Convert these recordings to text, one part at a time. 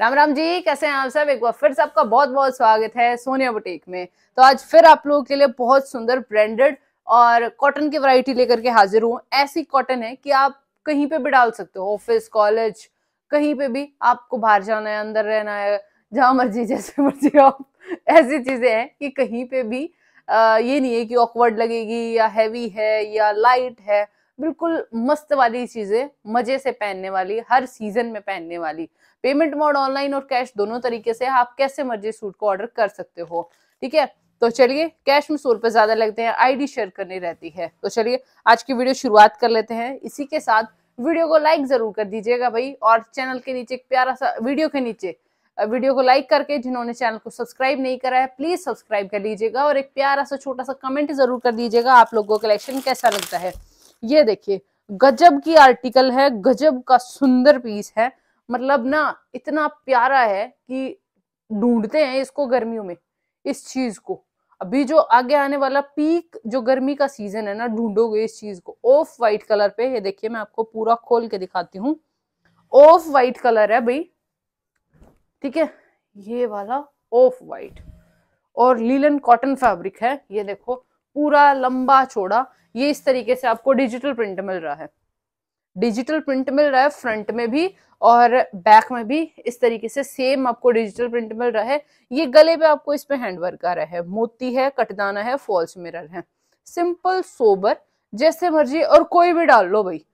राम राम जी कैसे हैं आप सब एक बार फिर से आपका बहुत बहुत स्वागत है सोनिया बुटीक में तो आज फिर आप लोगों के लिए बहुत सुंदर ब्रांडेड और कॉटन की वैरायटी लेकर के हाजिर हूँ ऐसी कॉटन है कि आप कहीं पे भी डाल सकते हो ऑफिस कॉलेज कहीं पे भी आपको बाहर जाना है अंदर रहना है जहां मर्जी जैसे मर्जी आप ऐसी चीजें हैं कि कहीं पे भी आ, ये नहीं है कि ऑकवर्ड लगेगी या हैवी है या लाइट है बिल्कुल मस्त वाली चीज़ें मज़े से पहनने वाली हर सीज़न में पहनने वाली पेमेंट मोड ऑनलाइन और कैश दोनों तरीके से आप कैसे मर्जी सूट को ऑर्डर कर सकते हो ठीक है तो चलिए कैश में सौ रुपए ज़्यादा लगते हैं आईडी शेयर करनी रहती है तो चलिए आज की वीडियो शुरुआत कर लेते हैं इसी के साथ वीडियो को लाइक ज़रूर कर दीजिएगा भाई और चैनल के नीचे एक प्यारा सा वीडियो के नीचे वीडियो को लाइक करके जिन्होंने चैनल को सब्सक्राइब नहीं करा है प्लीज़ सब्सक्राइब कर लीजिएगा और एक प्यारा सा छोटा सा कमेंट ज़रूर कर दीजिएगा आप लोगों को कलेक्शन कैसा लगता है ये देखिए गजब की आर्टिकल है गजब का सुंदर पीस है मतलब ना इतना प्यारा है कि ढूंढते हैं इसको गर्मियों में इस चीज को अभी जो आगे आने वाला पीक जो गर्मी का सीजन है ना ढूंढोगे इस चीज को ऑफ वाइट कलर पे ये देखिए मैं आपको पूरा खोल के दिखाती हूँ ऑफ वाइट कलर है भाई ठीक है ये वाला ऑफ वाइट और लीलन कॉटन फैब्रिक है ये देखो पूरा लंबा छोड़ा ये इस तरीके से आपको डिजिटल प्रिंट मिल रहा है डिजिटल प्रिंट मिल रहा है फ्रंट में भी और बैक में भी इस तरीके से सेम आपको डिजिटल प्रिंट मिल रहा है ये गले पे आपको इस पे हैंडवर्क आ रहा है मोती है कटदाना है फॉल्स मिरर है सिंपल सोबर जैसे मर्जी और कोई भी डाल लो भाई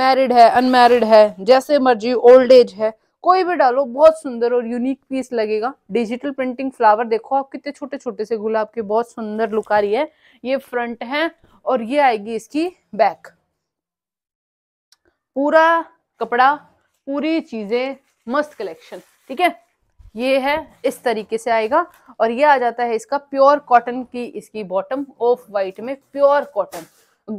मैरिड है अनमैरिड है जैसे मर्जी ओल्ड एज है कोई भी डालो बहुत सुंदर और यूनिक पीस लगेगा डिजिटल प्रिंटिंग फ्लावर देखो आप कितने छोटे छोटे से गुलाब के बहुत सुंदर लुक आ रही है ये फ्रंट है और ये आएगी इसकी बैक पूरा कपड़ा पूरी चीजें मस्त कलेक्शन ठीक है ये है इस तरीके से आएगा और ये आ जाता है इसका प्योर कॉटन की इसकी बॉटम ऑफ वाइट में प्योर कॉटन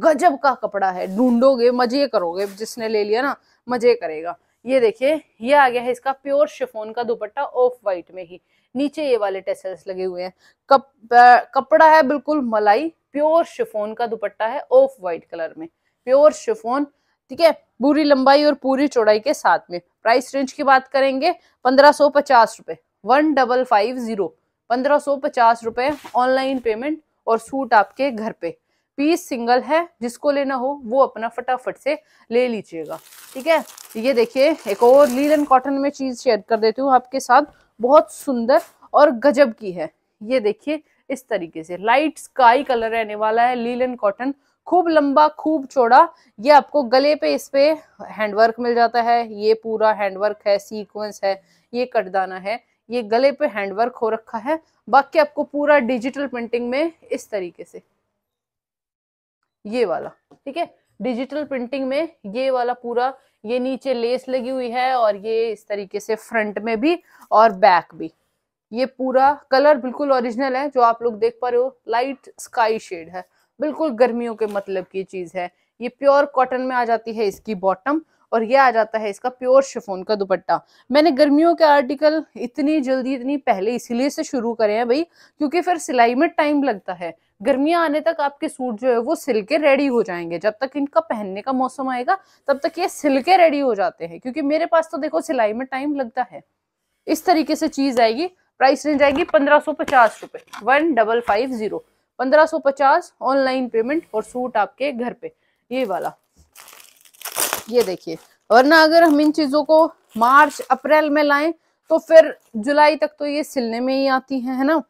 गजब का कपड़ा है ढूंढोगे मजे करोगे जिसने ले लिया ना मजे करेगा ये देखिए ये आ गया है इसका प्योर शिफोन का दुपट्टा ऑफ वाइट में ही नीचे ये वाले टेसल्स लगे हुए हैं कप कपड़ा है बिल्कुल मलाई प्योर शिफोन का दुपट्टा है ऑफ वाइट कलर में प्योर शिफोन ठीक है पूरी लंबाई और पूरी चौड़ाई के साथ में प्राइस रेंज की बात करेंगे पंद्रह रुपए पचास वन डबल फाइव जीरो पंद्रह पचास रुपए ऑनलाइन पेमेंट और सूट आपके घर पे पीस सिंगल है जिसको लेना हो वो अपना फटाफट से ले लीजिएगा ठीक है ये देखिए एक और लीलन कॉटन में चीज़ शेयर कर देती हूँ आपके साथ बहुत सुंदर और गजब की है ये देखिए इस तरीके से लाइट स्काई कलर रहने वाला है लीलन कॉटन खूब लंबा खूब चौड़ा ये आपको गले पे इस पे हैंडवर्क मिल जाता है ये पूरा हैंडवर्क है सीक्वेंस है ये कटदाना है ये गले पे हैंडवर्क हो रखा है बाकी आपको पूरा डिजिटल प्रिंटिंग में इस तरीके से ये वाला ठीक है डिजिटल प्रिंटिंग में ये वाला पूरा ये नीचे लेस लगी हुई है और ये इस तरीके से फ्रंट में भी और बैक भी ये पूरा कलर बिल्कुल ओरिजिनल है जो आप लोग देख पा रहे हो लाइट स्काई शेड है बिल्कुल गर्मियों के मतलब की चीज है ये प्योर कॉटन में आ जाती है इसकी बॉटम और ये आ जाता है इसका प्योर शिफोन का दुपट्टा मैंने गर्मियों के आर्टिकल इतनी जल्दी इतनी पहले इसीलिए से शुरू करे हैं भाई क्योंकि फिर सिलाई में टाइम लगता है गर्मियाँ आने तक आपके सूट जो है वो सिल के रेडी हो जाएंगे जब तक इनका पहनने का मौसम आएगा तब तक ये सिल के रेडी हो जाते हैं क्योंकि मेरे पास तो देखो सिलाई में टाइम लगता है इस तरीके से चीज आएगी प्राइस रेंज आएगी पंद्रह सौ पचास रुपए वन डबल फाइव जीरो पंद्रह पचास ऑनलाइन पेमेंट और सूट आपके घर पे ये वाला ये देखिए वरना अगर हम इन चीजों को मार्च अप्रैल में लाएं तो फिर जुलाई तक तो ये सिलने में ही आती हैं है ना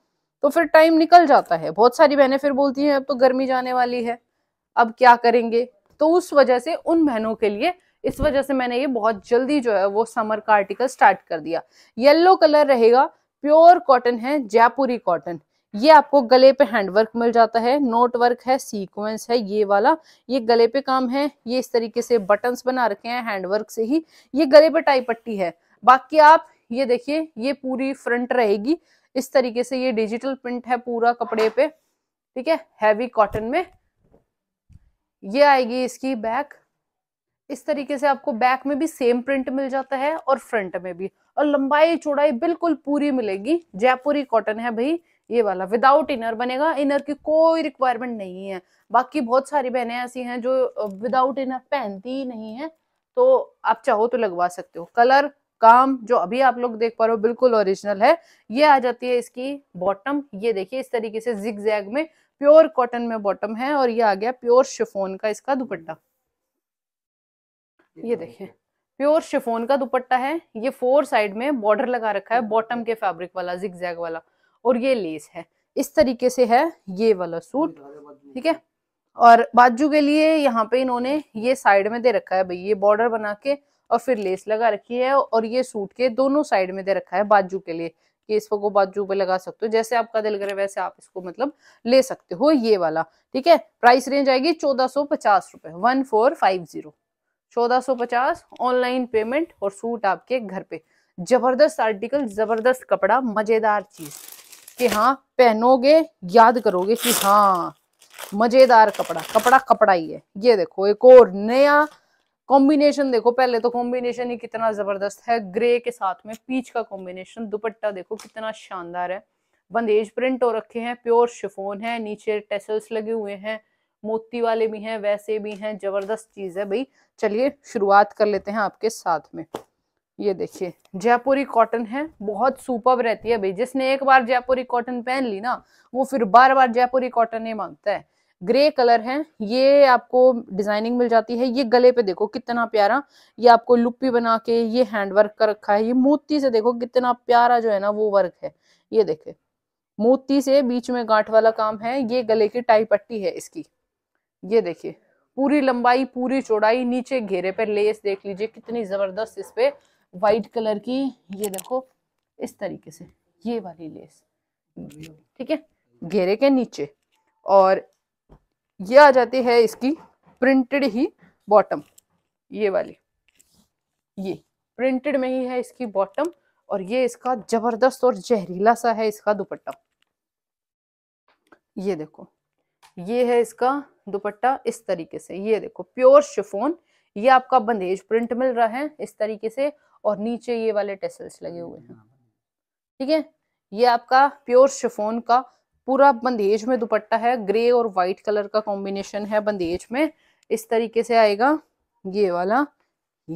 तो फिर टाइम निकल जाता है बहुत सारी बहनें फिर बोलती हैं अब तो गर्मी जाने वाली है अब क्या करेंगे तो उस वजह से उन बहनों के लिए इस वजह से मैंने ये बहुत जल्दी जो है वो समर का आर्टिकल स्टार्ट कर दिया येलो कलर रहेगा प्योर कॉटन है जयपुरी कॉटन ये आपको गले पे हैंडवर्क मिल जाता है नोट वर्क है सीक्वेंस है ये वाला ये गले पे काम है ये इस तरीके से बटन्स बना रखे हैं हैंडवर्क से ही ये गले पे टाई पट्टी है बाकी आप ये देखिए ये पूरी फ्रंट रहेगी इस तरीके से ये डिजिटल प्रिंट है पूरा कपड़े पे ठीक है हैवी कॉटन में ये आएगी इसकी बैक इस तरीके से आपको बैक में भी सेम प्रिंट मिल जाता है और फ्रंट में भी और लंबाई चौड़ाई बिल्कुल पूरी मिलेगी जयपुरी कॉटन है भाई ये वाला विदाउट इनर बनेगा इनर की कोई रिक्वायरमेंट नहीं है बाकी बहुत सारी बहनें ऐसी हैं जो विदाउट uh, इनर पहनती ही नहीं है तो आप चाहो तो लगवा सकते हो कलर काम जो अभी आप लोग देख पा रहे हो बिल्कुल ओरिजिनल है ये आ जाती है इसकी बॉटम ये देखिए इस तरीके से जिग जैग में प्योर कॉटन में बॉटम है और ये आ गया प्योर शिफोन का इसका दुपट्टा ये देखिए प्योर शिफोन का दुपट्टा है ये फोर साइड में बॉर्डर लगा रखा है बॉटम के फैब्रिक वाला जिग जैग वाला और ये लेस है इस तरीके से है ये वाला सूट ठीक है और बाजू के लिए यहाँ पे इन्होंने ये साइड में दे रखा है भाई ये बॉर्डर बना के और फिर लेस लगा रखी है और ये सूट के दोनों साइड में दे रखा है बाजू के लिए कि इसको बाजू पे लगा सकते हो जैसे आपका दिल करे वैसे आप इसको मतलब ले सकते हो ये वाला ठीक है प्राइस रेंज आएगी चौदह सौ पचास रुपए वन फोर फाइव जीरो चौदह सौ पचास ऑनलाइन पेमेंट और सूट आपके घर पे जबरदस्त आर्टिकल जबरदस्त कपड़ा मजेदार चीज कि हाँ पहनोगे याद करोगे कि हाँ मजेदार कपड़ा कपड़ा कपड़ा ही है ये देखो एक और नया कॉम्बिनेशन देखो पहले तो कॉम्बिनेशन ही कितना जबरदस्त है ग्रे के साथ में पीच का कॉम्बिनेशन दुपट्टा देखो कितना शानदार है बंदेज प्रिंट हो रखे हैं प्योर शिफोन है नीचे टेसल्स लगे हुए हैं मोती वाले भी हैं वैसे भी हैं जबरदस्त चीज है भाई चलिए शुरुआत कर लेते हैं आपके साथ में ये देखिए जयपुरी कॉटन है बहुत सुपर रहती है भाई जिसने एक बार जयपुरी कॉटन पहन ली ना वो फिर बार बार जयपुरी कॉटन ही मांगता है ग्रे कलर है ये आपको डिजाइनिंग मिल जाती है ये गले पे देखो कितना प्यारा ये आपको भी बना के ये हैंड वर्क कर रखा है ये मोती से देखो कितना प्यारा जो है ना वो वर्क है ये देखे मोती से बीच में गांठ वाला काम है ये गले की टाई पट्टी है इसकी ये देखिए पूरी लंबाई पूरी चौड़ाई नीचे घेरे पर लेस देख लीजिए कितनी जबरदस्त इस पे वाइट कलर की ये देखो इस तरीके से ये वाली लेस ठीक है घेरे के नीचे और ये आ जाती है इसकी प्रिंटेड ही बॉटम ये वाली ये प्रिंटेड में ही है इसकी बॉटम और ये इसका जबरदस्त और जहरीला सा है इसका दुपट्टा ये देखो ये है इसका दुपट्टा इस तरीके से ये देखो प्योर शिफोन ये आपका बंदेज प्रिंट मिल रहा है इस तरीके से और नीचे ये वाले टेसल्स लगे हुए हैं ठीक है ये आपका प्योर शिफोन का पूरा बंदेज में दुपट्टा है ग्रे और वाइट कलर का कॉम्बिनेशन है बंदेज में इस तरीके से आएगा ये वाला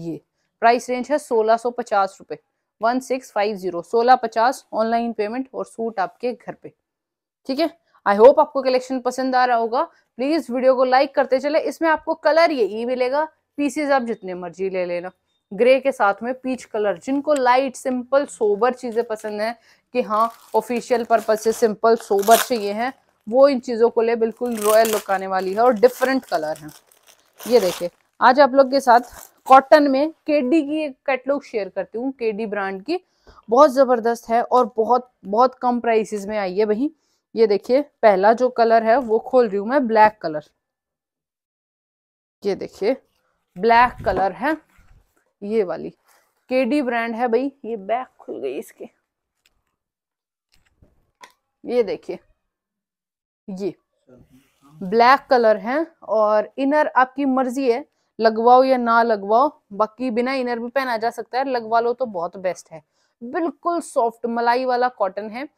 ये प्राइस रेंज है सोलह सो पचास रुपए वन सिक्स फाइव जीरो सोलह पचास ऑनलाइन पेमेंट और सूट आपके घर पे ठीक है आई होप आपको कलेक्शन पसंद आ रहा होगा प्लीज वीडियो को लाइक करते चले इसमें आपको कलर ये e मिलेगा पीसेज आप जितने मर्जी ले लेना ग्रे के साथ में पीच कलर जिनको लाइट सिंपल सोबर चीजें पसंद है कि हाँ ऑफिशियल पर्पज से सिंपल सोबर चाहिए हैं वो इन चीज़ों को ले बिल्कुल रॉयल लुक आने वाली है और डिफरेंट कलर हैं ये देखे आज आप लोग के साथ कॉटन में केडी की एक कैटलॉग शेयर करती हूँ केडी ब्रांड की बहुत ज़बरदस्त है और बहुत बहुत कम प्राइसेस में आई है भाई ये देखिए पहला जो कलर है वो खोल रही हूँ मैं ब्लैक कलर ये देखिए ब्लैक कलर है ये वाली केडी ब्रांड है भाई ये बैग खुल गई इसके ये देखिए ये ब्लैक कलर है और इनर आपकी मर्जी है लगवाओ या ना लगवाओ बाकी बिना इनर भी पहना जा सकता है लगवा लो तो बहुत बेस्ट है बिल्कुल सॉफ्ट मलाई वाला कॉटन है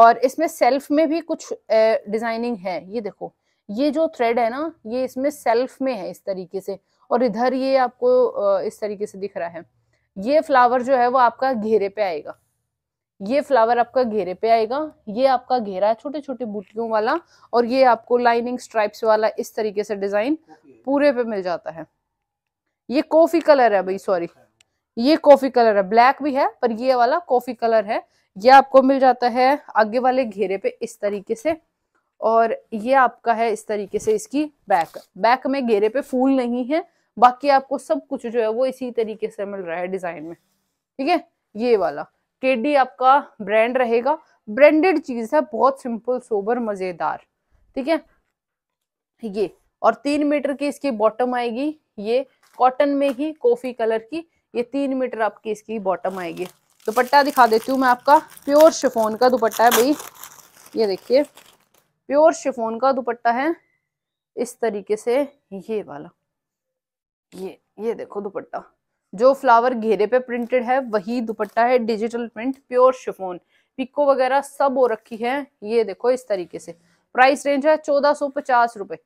और इसमें सेल्फ में भी कुछ डिजाइनिंग है ये देखो ये जो थ्रेड है ना ये इसमें सेल्फ में है इस तरीके से और इधर ये आपको इस तरीके से दिख रहा है ये फ्लावर जो है वो आपका घेरे पे आएगा ये फ्लावर आपका घेरे पे आएगा ये आपका घेरा है छोटे छोटे बूटियों वाला और ये आपको लाइनिंग स्ट्राइप्स वाला इस तरीके से डिजाइन पूरे पे मिल जाता है ये कॉफी कलर है भाई सॉरी ये कॉफी कलर है ब्लैक भी है पर ये वाला कॉफी कलर है ये आपको मिल जाता है आगे वाले घेरे पे इस तरीके से और ये आपका है इस तरीके से इसकी बैक बैक में घेरे पे फूल नहीं है बाकी आपको सब कुछ जो है वो इसी तरीके से मिल रहा है डिजाइन में ठीक है ये वाला केडी आपका ब्रांड रहेगा ब्रांडेड चीज है बहुत सिंपल सोबर मजेदार ठीक है ये और तीन मीटर की इसकी बॉटम आएगी ये कॉटन में ही कॉफी कलर की ये तीन मीटर आपकी इसकी बॉटम आएगी दुपट्टा दिखा देती हूँ मैं आपका प्योर शिफोन का दुपट्टा है भाई ये देखिए प्योर शिफोन का दुपट्टा है इस तरीके से ये वाला ये ये देखो दुपट्टा जो फ्लावर घेरे पे प्रिंटेड है वही दुपट्टा है digital print pure chiffon picot वगैरह सब हो रखी है ये देखो इस तरीके से प्राइस रेंज है चौदह सौ पचास रुपए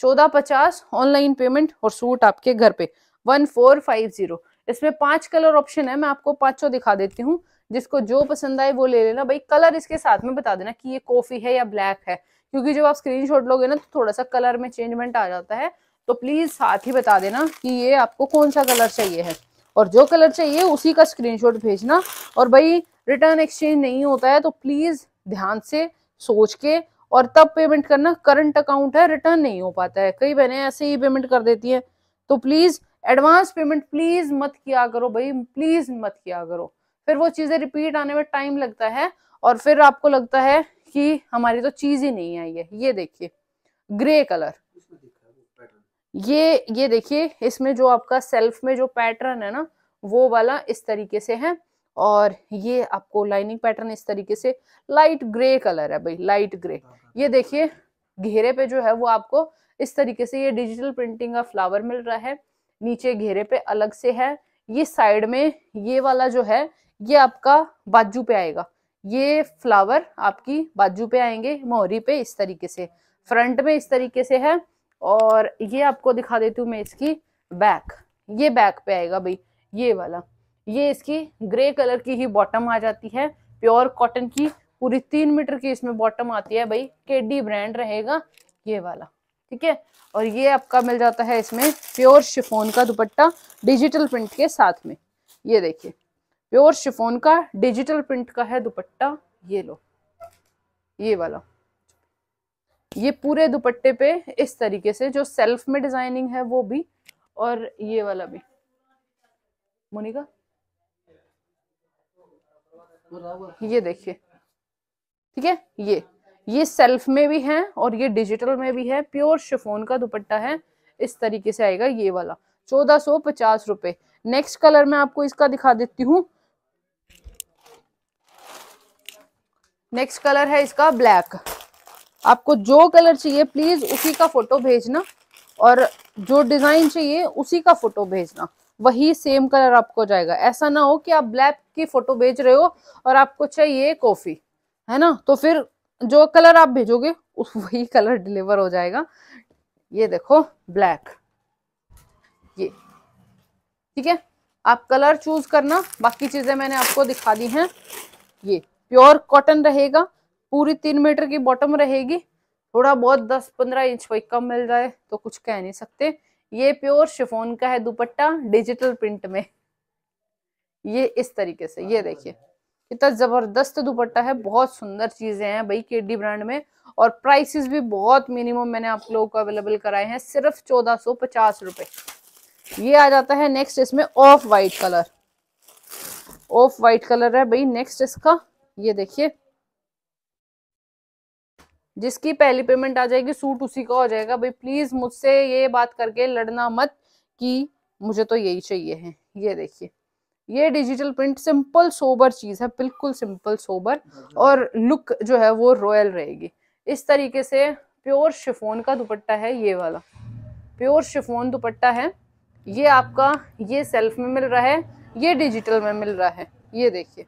चौदह पचास ऑनलाइन पेमेंट और सूट आपके घर पे वन फोर फाइव जीरो इसमें पांच कलर ऑप्शन है मैं आपको पांचों दिखा देती हूँ जिसको जो पसंद आए वो ले लेना भाई कलर इसके साथ में बता देना कि ये कॉफी है या ब्लैक है क्योंकि जब आप स्क्रीनशॉट लोगे ना तो थोड़ा सा कलर में चेंजमेंट आ जाता है तो प्लीज साथ ही बता देना कि ये आपको कौन सा कलर चाहिए है और जो कलर चाहिए उसी का स्क्रीनशॉट भेजना और भाई रिटर्न एक्सचेंज नहीं होता है तो प्लीज ध्यान से सोच के और तब पेमेंट करना करंट अकाउंट है रिटर्न नहीं हो पाता है कई बहने ऐसे ही पेमेंट कर देती हैं तो प्लीज एडवांस पेमेंट प्लीज मत किया करो भाई प्लीज मत किया करो फिर वो चीजें रिपीट आने में टाइम लगता है और फिर आपको लगता है कि हमारी तो चीज ही नहीं आई है ये देखिए ग्रे कलर ये ये देखिए इसमें जो आपका सेल्फ में जो पैटर्न है ना वो वाला इस तरीके से है और ये आपको लाइनिंग पैटर्न इस तरीके से लाइट ग्रे कलर है भाई लाइट हाँ, ग्रे हाँ, ये हाँ, देखिए घेरे पे जो है वो आपको इस तरीके से ये डिजिटल प्रिंटिंग का फ्लावर मिल रहा है नीचे घेरे पे अलग से है ये साइड में ये वाला जो है ये आपका बाजू पे आएगा ये फ्लावर आपकी बाजू पे आएंगे मोहरी पे इस तरीके से फ्रंट में इस तरीके से है और ये आपको दिखा देती हूँ मैं इसकी बैक ये बैक पे आएगा भाई ये वाला ये इसकी ग्रे कलर की ही बॉटम आ जाती है प्योर कॉटन की पूरी तीन मीटर की इसमें बॉटम आती है भाई केडी ब्रांड रहेगा ये वाला ठीक है और ये आपका मिल जाता है इसमें प्योर शिफोन का दुपट्टा डिजिटल प्रिंट के साथ में ये देखिए प्योर शिफोन का डिजिटल प्रिंट का है दुपट्टा ये लो ये वाला ये पूरे दुपट्टे पे इस तरीके से जो सेल्फ में डिजाइनिंग है वो भी और ये वाला भी मोनिका ये देखिए ठीक है ये ये सेल्फ में भी है और ये डिजिटल में भी है प्योर शिफोन का दुपट्टा है इस तरीके से आएगा ये वाला चौदह सौ पचास रुपए नेक्स्ट कलर में आपको इसका दिखा देती हूँ नेक्स्ट कलर है इसका ब्लैक आपको जो कलर चाहिए प्लीज उसी का फोटो भेजना और जो डिजाइन चाहिए उसी का फोटो भेजना वही सेम कलर आपको जाएगा ऐसा ना हो कि आप ब्लैक की फोटो भेज रहे हो और आपको चाहिए कॉफी है ना तो फिर जो कलर आप भेजोगे उस वही कलर डिलीवर हो जाएगा ये देखो ब्लैक ये ठीक है आप कलर चूज करना बाकी चीजें मैंने आपको दिखा दी हैं ये प्योर कॉटन रहेगा पूरी तीन मीटर की बॉटम रहेगी थोड़ा बहुत दस पंद्रह इंच कोई कम मिल जाए तो कुछ कह नहीं सकते ये प्योर शिफोन का है दुपट्टा डिजिटल प्रिंट में ये इस तरीके से ये देखिए कितना जबरदस्त दुपट्टा है बहुत सुंदर चीजें हैं भाई केडी ब्रांड में और प्राइसेस भी बहुत मिनिमम मैंने आप लोगों को अवेलेबल कराए हैं सिर्फ चौदह सौ पचास रुपए ये आ जाता है नेक्स्ट इसमें off white colour off white colour है भाई नेक्स्ट इसका ये देखिए जिसकी पहली पेमेंट आ जाएगी सूट उसी का हो जाएगा भाई प्लीज मुझसे ये बात करके लड़ना मत कि मुझे तो यही चाहिए है ये देखिए ये डिजिटल प्रिंट सिंपल सोबर चीज है बिल्कुल सिंपल सोबर और लुक जो है वो रॉयल रहेगी इस तरीके से प्योर शिफोन का दुपट्टा है ये वाला प्योर शिफोन दुपट्टा है ये आपका ये सेल्फ में मिल रहा है ये डिजिटल में मिल रहा है ये देखिए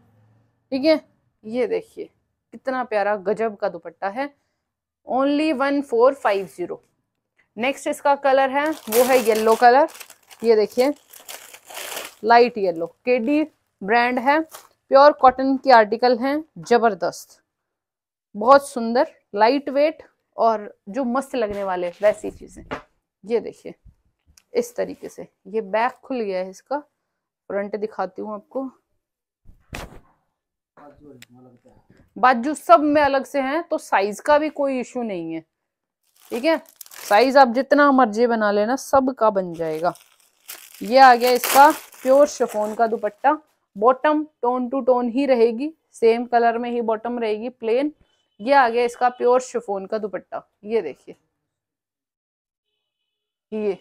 ठीक है ये देखिए कितना प्यारा गजब का दुपट्टा है only one four five zero next इसका कलर है वो है येलो कलर ये देखिए लाइट येलो केडी ब्रांड है प्योर कॉटन की आर्टिकल है जबरदस्त बहुत सुंदर लाइट वेट और जो मस्त लगने वाले वैसी चीज़ें ये देखिए इस तरीके से ये बैक खुल गया है इसका फ्रंट दिखाती हूँ आपको बाजू सब में अलग से हैं तो साइज का भी कोई इश्यू नहीं है ठीक है साइज आप जितना मर्जी बना लेना सब का बन जाएगा ये आ गया इसका प्योर शफोन का dupatta bottom tone to tone ही रहेगी सेम कलर में ही बॉटम रहेगी प्लेन ये आ गया इसका प्योर शिफोन का दुपट्टा ये देखिए ये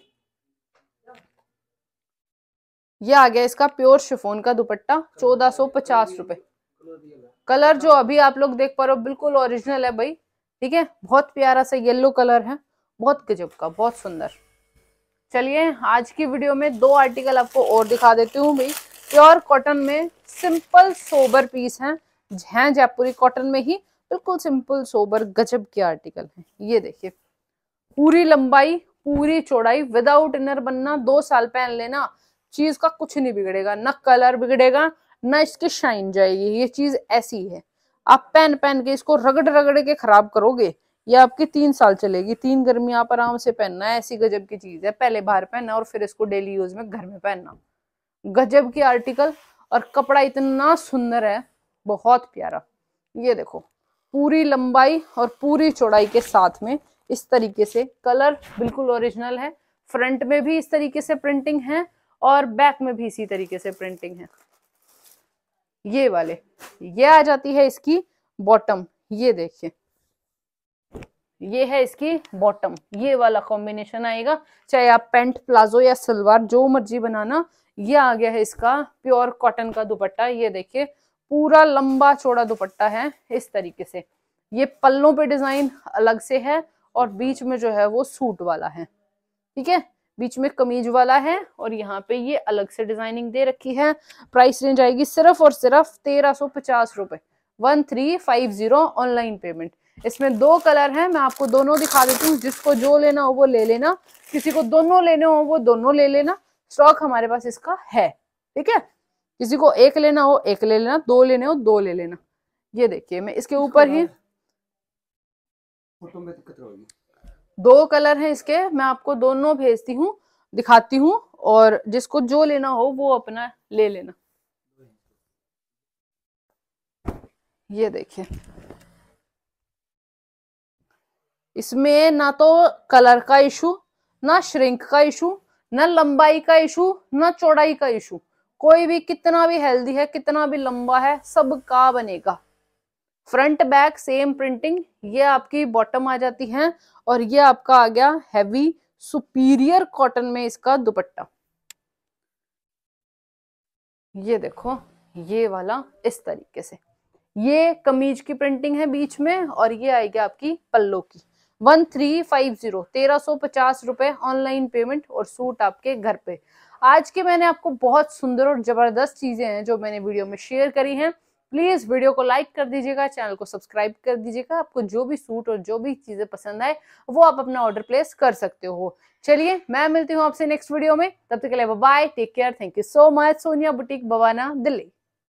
ये आ गया इसका प्योर शिफोन का दुपट्टा चौदह सौ पचास रुपए कलर जो अभी आप लोग देख पा रहे हो बिल्कुल ओरिजिनल है भाई ठीक है बहुत प्यारा सा येलो कलर है बहुत गजब का बहुत सुंदर चलिए आज की वीडियो में दो आर्टिकल आपको और दिखा देती हूँ भाई प्योर कॉटन में सिंपल सोबर पीस है झैं जयपुरी कॉटन में ही बिल्कुल सिंपल सोबर गजब के आर्टिकल है ये देखिए पूरी लंबाई पूरी चौड़ाई विदाउट इनर बनना दो साल पहन लेना चीज का कुछ नहीं बिगड़ेगा ना कलर बिगड़ेगा ना इसकी शाइन जाएगी ये चीज ऐसी है आप पहन पहन के इसको रगड़ रगड़ के खराब करोगे ये आपकी तीन साल चलेगी तीन गर्मी आप आराम से पहनना है ऐसी गजब की चीज है पहले बाहर पहनना और फिर इसको डेली यूज में घर में पहनना गजब की आर्टिकल और कपड़ा इतना सुंदर है बहुत प्यारा ये देखो पूरी लंबाई और पूरी चौड़ाई के साथ में इस तरीके से कलर बिल्कुल ओरिजिनल है फ्रंट में भी इस तरीके से प्रिंटिंग है और बैक में भी इसी तरीके से प्रिंटिंग है ये वाले ये आ जाती है इसकी बॉटम ये देखिए ये है इसकी बॉटम ये वाला कॉम्बिनेशन आएगा चाहे आप पेंट प्लाजो या सलवार जो मर्जी बनाना ये आ गया है इसका प्योर कॉटन का दुपट्टा ये देखिए पूरा लंबा चौड़ा दुपट्टा है इस तरीके से ये पल्लों पे डिजाइन अलग से है और बीच में जो है वो सूट वाला है ठीक है बीच में कमीज वाला है और यहाँ पे ये अलग से डिजाइनिंग दे रखी है प्राइस रेंज आएगी सिर्फ और सिर्फ तेरह सौ पचास रुपए one three five zero online payment इसमें दो कलर हैं मैं आपको दोनों दिखा देती हूँ जिसको जो लेना हो वो ले लेना किसी को दोनों लेने हो वो दोनों ले लेना स्टॉक हमारे पास इसका है ठीक है किसी को एक लेना हो एक ले लेना दो लेने हो दो ले लेना ये देखिए मैं इसके ऊपर ही दो कलर हैं इसके मैं आपको दोनों भेजती हूँ दिखाती हूँ और जिसको जो लेना हो वो अपना ले लेना ये देखिए इसमें ना तो कलर का इशू ना श्रिंक का इशू ना लंबाई का इशू ना चौड़ाई का इशू कोई भी कितना भी हेल्दी है कितना भी लंबा है सब का बनेगा फ्रंट बैक सेम प्रिंटिंग ये आपकी बॉटम आ जाती है और ये आपका आ गया हैवी सुपीरियर कॉटन में इसका दुपट्टा ये देखो ये वाला इस तरीके से ये कमीज की प्रिंटिंग है बीच में और ये आएगी आपकी पल्लो की वन थ्री फाइव जीरो तेरह सौ पचास रुपए ऑनलाइन पेमेंट और सूट आपके घर पे आज के मैंने आपको बहुत सुंदर और जबरदस्त चीजें हैं जो मैंने वीडियो में शेयर करी हैं प्लीज वीडियो को लाइक कर दीजिएगा चैनल को सब्सक्राइब कर दीजिएगा आपको जो भी सूट और जो भी चीजें पसंद आए वो आप अपना ऑर्डर प्लेस कर सकते हो चलिए मैं मिलती हूँ आपसे नेक्स्ट वीडियो में तब तक के लिए bye take care thank you so much Sonia boutique Bawana Delhi